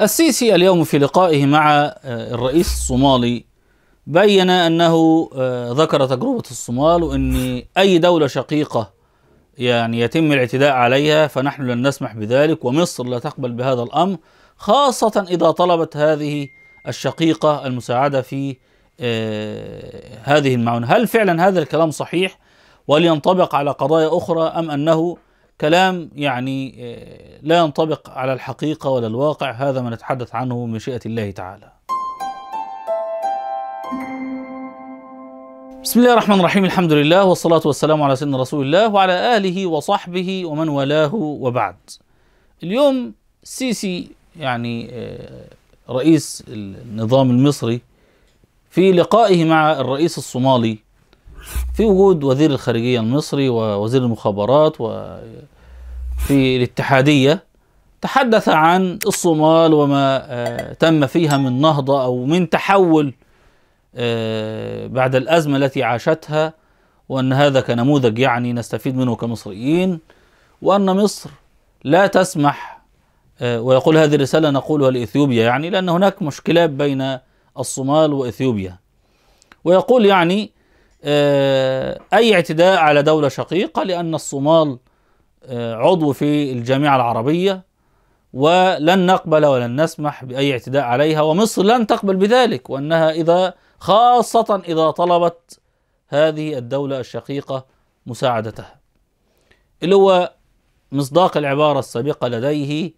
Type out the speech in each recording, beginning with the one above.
السيسي اليوم في لقائه مع آه، الرئيس الصومالي بين أنه آه، ذكر تجربة الصومال وأن أي دولة شقيقة يعني يتم الاعتداء عليها فنحن لن نسمح بذلك ومصر لا تقبل بهذا الأمر خاصة إذا طلبت هذه الشقيقة المساعدة في آه، هذه المعونة هل فعلا هذا الكلام صحيح ولينطبق على قضايا أخرى أم أنه كلام يعني آه، لا ينطبق على الحقيقة ولا الواقع هذا ما نتحدث عنه من مشيئة الله تعالى بسم الله الرحمن الرحيم الحمد لله والصلاة والسلام على سيدنا رسول الله وعلى آله وصحبه ومن والاه وبعد اليوم السيسي يعني آه، رئيس النظام المصري في لقائه مع الرئيس الصومالي في وجود وزير الخارجية المصري ووزير المخابرات في الاتحادية تحدث عن الصومال وما آه، تم فيها من نهضة أو من تحول آه، بعد الأزمة التي عاشتها وأن هذا كنموذج يعني نستفيد منه كمصريين وأن مصر لا تسمح آه، ويقول هذه الرسالة نقولها لإثيوبيا يعني لأن هناك مشكلات بين الصومال وإثيوبيا ويقول يعني أي اعتداء على دولة شقيقة لأن الصومال آه، عضو في الجامعة العربية ولن نقبل ولن نسمح بأي اعتداء عليها ومصر لن تقبل بذلك وأنها إذا خاصة إذا طلبت هذه الدولة الشقيقة مساعدتها اللي هو مصداق العبارة السابقة لديه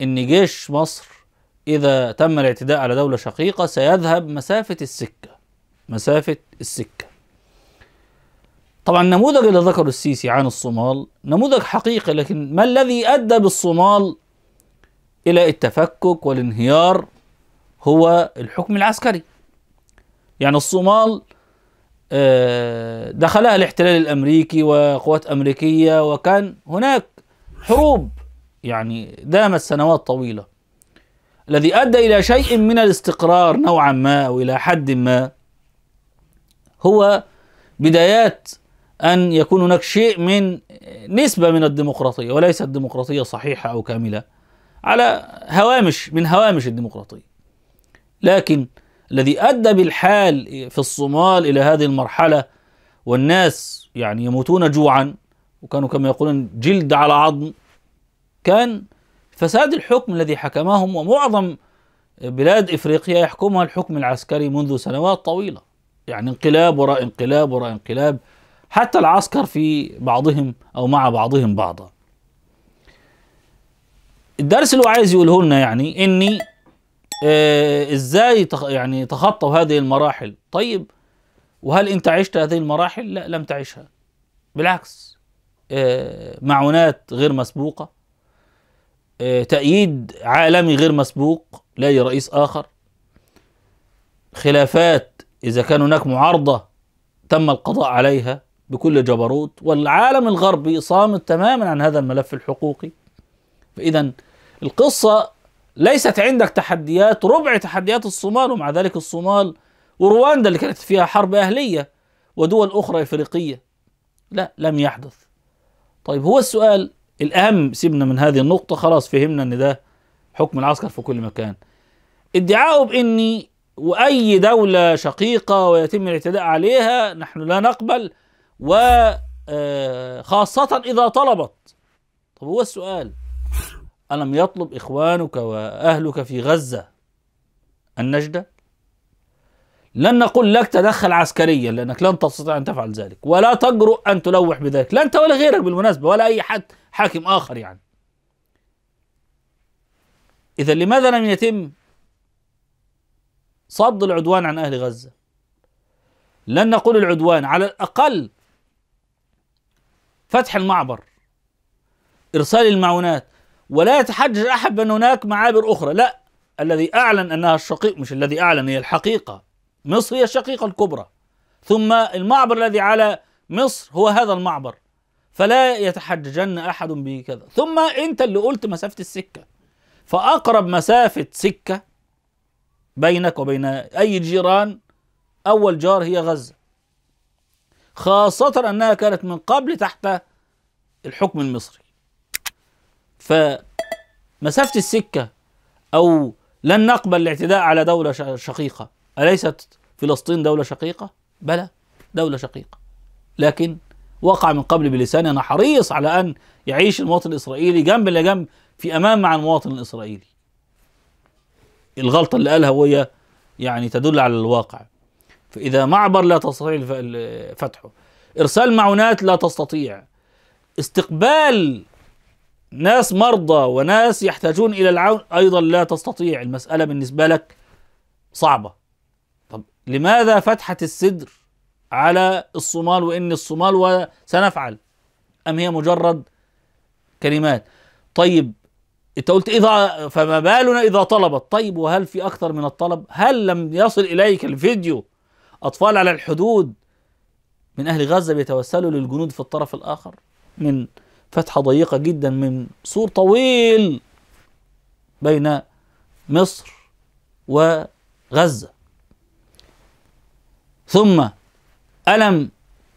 إن جيش مصر إذا تم الاعتداء على دولة شقيقة سيذهب مسافة السكة مسافة السكة طبعا النموذج اللي ذكره السيسي عن الصومال نموذج حقيقي لكن ما الذي أدى بالصومال إلى التفكك والانهيار هو الحكم العسكري يعني الصومال آه، دخلها الاحتلال الأمريكي وقوات أمريكية وكان هناك حروب يعني دامت سنوات طويلة الذي أدى إلى شيء من الاستقرار نوعا ما أو إلى حد ما هو بدايات أن يكون هناك شيء من نسبة من الديمقراطية وليس الديمقراطية صحيحة أو كاملة على هوامش من هوامش الديمقراطية لكن الذي أدى بالحال في الصومال إلى هذه المرحلة والناس يعني يموتون جوعا وكانوا كما يقولون جلد على عظم كان فساد الحكم الذي حكمهم ومعظم بلاد افريقيا يحكمها الحكم العسكري منذ سنوات طويله يعني انقلاب وراء انقلاب وراء انقلاب حتى العسكر في بعضهم أو مع بعضهم بعضا الدرس اللي هو عايز يقوله لنا يعني إني آه إزاي تخ يعني تخطوا هذه المراحل طيب وهل أنت عشت هذه المراحل؟ لا لم تعشها بالعكس آه معونات غير مسبوقة آه تأييد عالمي غير مسبوق لا رئيس آخر خلافات إذا كان هناك معارضة تم القضاء عليها بكل جبروت والعالم الغربي صامت تماما عن هذا الملف الحقوقي فإذا القصة ليست عندك تحديات ربع تحديات الصومال ومع ذلك الصومال ورواندا اللي كانت فيها حرب أهلية ودول أخرى إفريقية لا لم يحدث طيب هو السؤال الأهم سيبنا من هذه النقطة خلاص فهمنا أن ده حكم العسكر في كل مكان ادعاؤه بأني وأي دولة شقيقة ويتم الاعتداء عليها نحن لا نقبل وخاصة آه، إذا طلبت طب هو السؤال ألم يطلب إخوانك وأهلك في غزة النجدة؟ لن نقول لك تدخل عسكريا لأنك لن تستطيع أن تفعل ذلك ولا تجرؤ أن تلوح بذلك لا أنت ولا غيرك بالمناسبة ولا أي حد حاكم آخر يعني إذا لماذا لم يتم صد العدوان عن أهل غزة لن نقول العدوان على الأقل فتح المعبر إرسال المعونات ولا يتحجج أحد بأن هناك معابر أخرى لا الذي أعلن أنها الشقيق مش الذي أعلن هي الحقيقة مصر هي الشقيقة الكبرى ثم المعبر الذي على مصر هو هذا المعبر فلا يتحججن أحد بكذا ثم أنت اللي قلت مسافة السكة فأقرب مسافة سكة بينك وبين أي جيران أول جار هي غزة خاصة أنها كانت من قبل تحت الحكم المصري فمسافة السكة أو لن نقبل الاعتداء على دولة شقيقة أليست فلسطين دولة شقيقة؟ بلى دولة شقيقة لكن وقع من قبل بلساني أنا حريص على أن يعيش المواطن الإسرائيلي جنب لجنب في أمان مع المواطن الإسرائيلي الغلطة اللي قالها وهي يعني تدل على الواقع فإذا معبر لا تستطيع فتحه إرسال معونات لا تستطيع استقبال ناس مرضى وناس يحتاجون إلى العون أيضا لا تستطيع المسألة بالنسبة لك صعبة طب لماذا فتحت السدر على الصومال وإن الصومال وسنفعل أم هي مجرد كلمات طيب انت قلت اذا فما بالنا اذا طلبت طيب وهل في اكثر من الطلب هل لم يصل اليك الفيديو أطفال على الحدود من أهل غزة بيتوسلوا للجنود في الطرف الآخر من فتحة ضيقة جدا من سور طويل بين مصر وغزة ثم ألم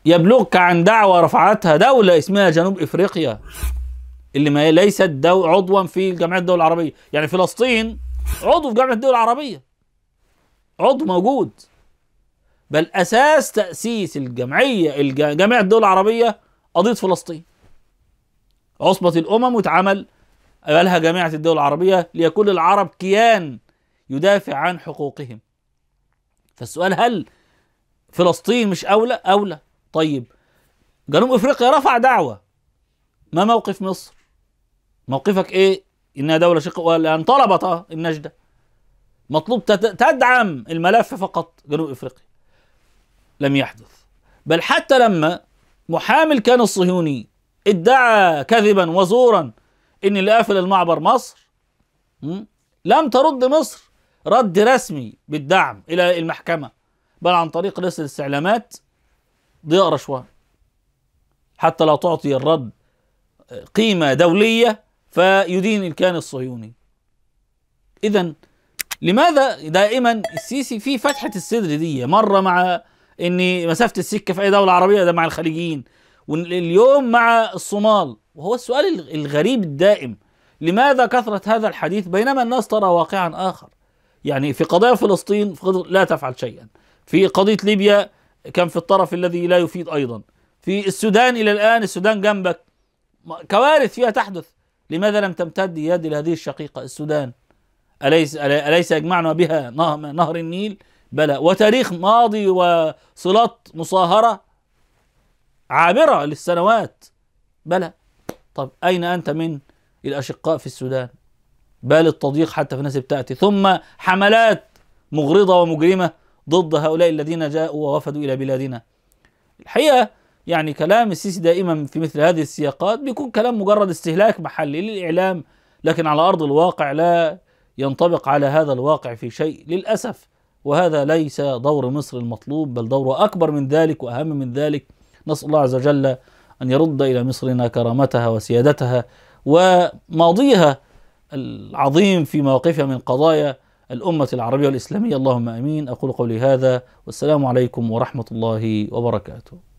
يبلغك عن دعوة رفعتها دولة اسمها جنوب إفريقيا اللي ما ليست دو عضوا في جمعية الدول العربية يعني فلسطين عضو في جامعة الدول العربية عضو موجود بل أساس تأسيس الجمعية جامعه الدول العربية قضية فلسطين عصبة الأمم واتعمل قالها جامعة الدول العربية ليكون العرب كيان يدافع عن حقوقهم فالسؤال هل فلسطين مش أولى؟ أولى طيب جنوب أفريقيا رفع دعوة ما موقف مصر؟ موقفك إيه؟ إنها دولة شقيقة ولا طلبت آه، النجدة مطلوب تدعم الملف فقط جنوب أفريقيا لم يحدث بل حتى لما محامي الكيان الصهيوني ادعى كذبا وزورا ان اللي قافل المعبر مصر لم ترد مصر رد رسمي بالدعم الى المحكمه بل عن طريق رئيس الاستعلامات ضياء رشوان حتى لا تعطي الرد قيمه دوليه فيدين الكيان الصهيوني اذا لماذا دائما السيسي في فتحه الصدر دي مره مع ان مسافه السكه في اي دوله عربيه ده مع الخليجيين واليوم مع الصومال وهو السؤال الغريب الدائم لماذا كثرة هذا الحديث بينما الناس ترى واقعا آخر يعني في قضايا فلسطين لا تفعل شيئا في قضية ليبيا كان في الطرف الذي لا يفيد أيضا في السودان إلى الآن السودان جنبك كوارث فيها تحدث لماذا لم تمتد يد لهذه الشقيقة السودان أليس, أليس يجمعنا بها نهر النيل بلاء وتاريخ ماضي وصلات مصاهرة عابرة للسنوات بلى طب أين أنت من الأشقاء في السودان بال التضييق حتى في الناس بتاعتي ثم حملات مغرضة ومجرمة ضد هؤلاء الذين جاءوا ووفدوا إلى بلادنا الحقيقة يعني كلام السيسي دائما في مثل هذه السياقات بيكون كلام مجرد استهلاك محلي للإعلام لكن على أرض الواقع لا ينطبق على هذا الواقع في شيء للأسف وهذا ليس دور مصر المطلوب بل دوره أكبر من ذلك وأهم من ذلك نسأل الله عز وجل أن يرد إلى مصرنا كرامتها وسيادتها وماضيها العظيم في مواقفها من قضايا الأمة العربية والإسلامية اللهم أمين أقول قولي هذا والسلام عليكم ورحمة الله وبركاته